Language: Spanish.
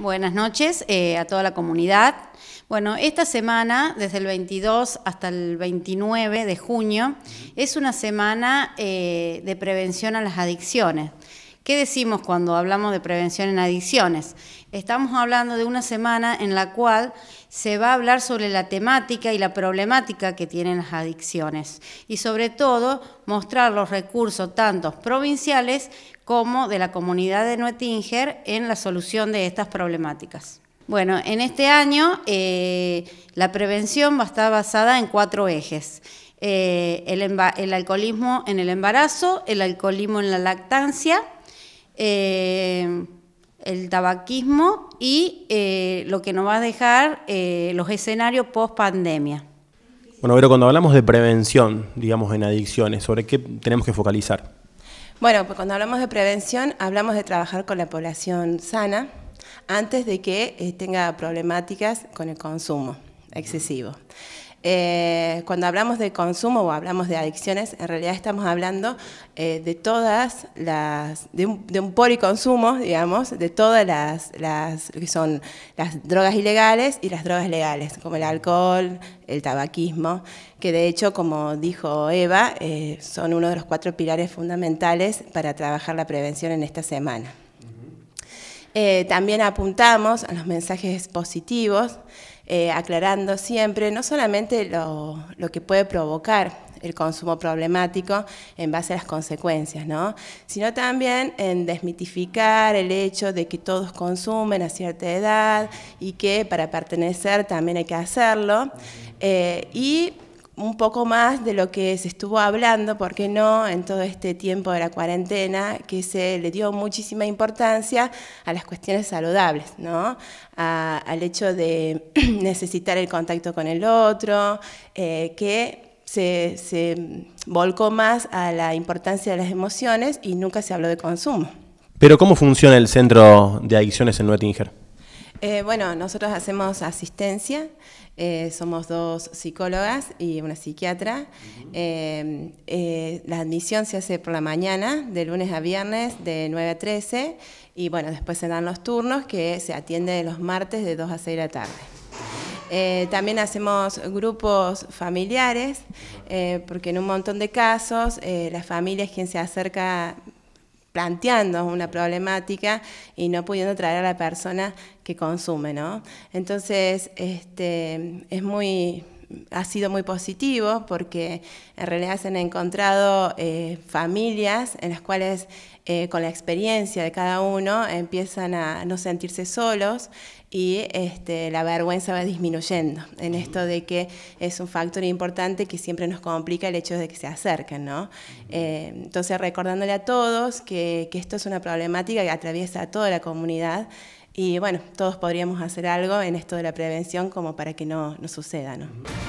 Buenas noches eh, a toda la comunidad. Bueno, esta semana, desde el 22 hasta el 29 de junio, es una semana eh, de prevención a las adicciones. ¿Qué decimos cuando hablamos de prevención en adicciones? Estamos hablando de una semana en la cual se va a hablar sobre la temática y la problemática que tienen las adicciones y sobre todo mostrar los recursos tanto provinciales como de la comunidad de Nuetinger en la solución de estas problemáticas. Bueno, en este año eh, la prevención va a estar basada en cuatro ejes. Eh, el, alcoholismo en el embarazo, el alcoholismo en la lactancia, eh, el tabaquismo y eh, lo que nos va a dejar eh, los escenarios post pandemia. Bueno, pero cuando hablamos de prevención, digamos, en adicciones, ¿sobre qué tenemos que focalizar? Bueno, pues cuando hablamos de prevención, hablamos de trabajar con la población sana antes de que eh, tenga problemáticas con el consumo excesivo. Eh, cuando hablamos de consumo o hablamos de adicciones, en realidad estamos hablando eh, de todas las, de un, por y consumo, digamos, de todas las, que son las drogas ilegales y las drogas legales, como el alcohol, el tabaquismo, que de hecho, como dijo Eva, eh, son uno de los cuatro pilares fundamentales para trabajar la prevención en esta semana. también apuntamos a los mensajes positivos eh, aclarando siempre no solamente lo, que puede provocar el consumo problemático en base a las consecuencias, sino también en desmitificar el hecho de que todos consumen a cierta edad y que para pertenecer también hay que hacerlo un poco más de lo que se estuvo hablando, ¿por qué no?, en todo este tiempo de la cuarentena, que se le dio muchísima importancia a las cuestiones saludables, ¿no? al hecho de necesitar el contacto con el otro, eh, que se, volcó más a la importancia de las emociones y nunca se habló de consumo. Pero ¿cómo funciona el centro de adicciones en Nottinger? Eh, bueno, nosotros hacemos asistencia, eh, somos dos psicólogas y una psiquiatra. Eh, la admisión se hace por la mañana, de lunes a viernes, de 9 a 13, y bueno, después se dan los turnos que se atiende los martes de 2 a 6 de la tarde. también hacemos grupos familiares, porque en un montón de casos la familia es quien se acerca planteando una problemática y no pudiendo traer a la persona que consume, ¿no? Entonces, este, es muy ha sido muy positivo porque en realidad se han encontrado eh, familias en las cuales eh, con la experiencia de cada uno empiezan a no sentirse solos y este, la vergüenza va disminuyendo en esto de que es un factor importante que siempre nos complica el hecho de que se acerquen. ¿no? Eh, entonces recordándole a todos que, que esto es una problemática que atraviesa a toda la comunidad. Y bueno, todos podríamos hacer algo en esto de la prevención como para que no, suceda. ¿no?